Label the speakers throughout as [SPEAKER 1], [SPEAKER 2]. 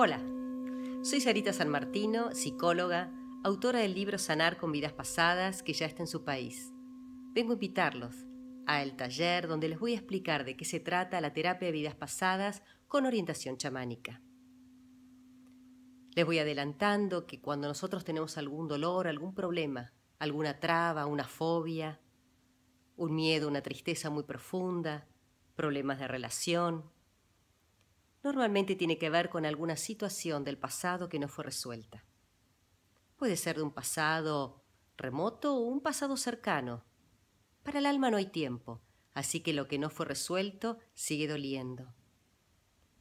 [SPEAKER 1] Hola, soy Sarita San Martino, psicóloga, autora del libro Sanar con vidas pasadas que ya está en su país. Vengo a invitarlos a el taller donde les voy a explicar de qué se trata la terapia de vidas pasadas con orientación chamánica. Les voy adelantando que cuando nosotros tenemos algún dolor, algún problema, alguna traba, una fobia, un miedo, una tristeza muy profunda, problemas de relación, normalmente tiene que ver con alguna situación del pasado que no fue resuelta. Puede ser de un pasado remoto o un pasado cercano. Para el alma no hay tiempo, así que lo que no fue resuelto sigue doliendo.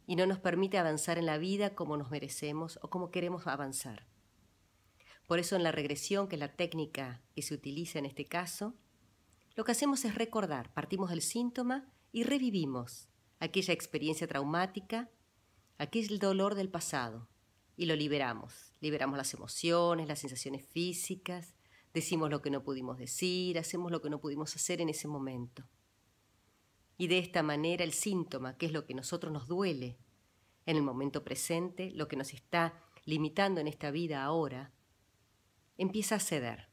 [SPEAKER 1] Y no nos permite avanzar en la vida como nos merecemos o como queremos avanzar. Por eso en la regresión, que es la técnica que se utiliza en este caso, lo que hacemos es recordar, partimos del síntoma y revivimos aquella experiencia traumática, aquí es el dolor del pasado y lo liberamos. Liberamos las emociones, las sensaciones físicas, decimos lo que no pudimos decir, hacemos lo que no pudimos hacer en ese momento. Y de esta manera el síntoma, que es lo que a nosotros nos duele en el momento presente, lo que nos está limitando en esta vida ahora, empieza a ceder.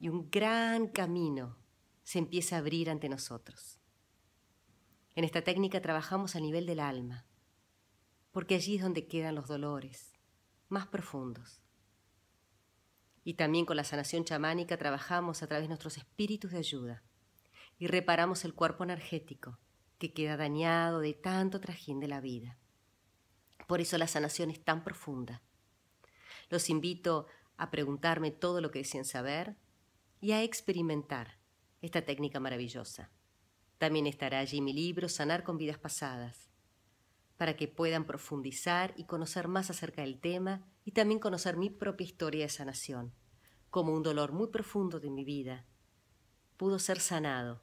[SPEAKER 1] Y un gran camino se empieza a abrir ante nosotros. En esta técnica trabajamos a nivel del alma, porque allí es donde quedan los dolores más profundos. Y también con la sanación chamánica trabajamos a través de nuestros espíritus de ayuda y reparamos el cuerpo energético que queda dañado de tanto trajín de la vida. Por eso la sanación es tan profunda. Los invito a preguntarme todo lo que deseen saber y a experimentar esta técnica maravillosa. También estará allí mi libro Sanar con vidas pasadas, para que puedan profundizar y conocer más acerca del tema y también conocer mi propia historia de sanación, como un dolor muy profundo de mi vida pudo ser sanado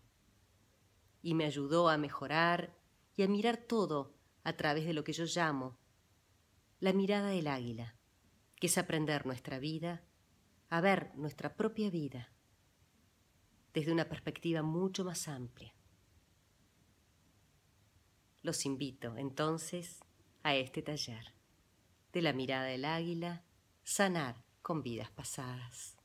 [SPEAKER 1] y me ayudó a mejorar y a mirar todo a través de lo que yo llamo la mirada del águila, que es aprender nuestra vida, a ver nuestra propia vida desde una perspectiva mucho más amplia. Los invito entonces a este taller de la mirada del águila, sanar con vidas pasadas.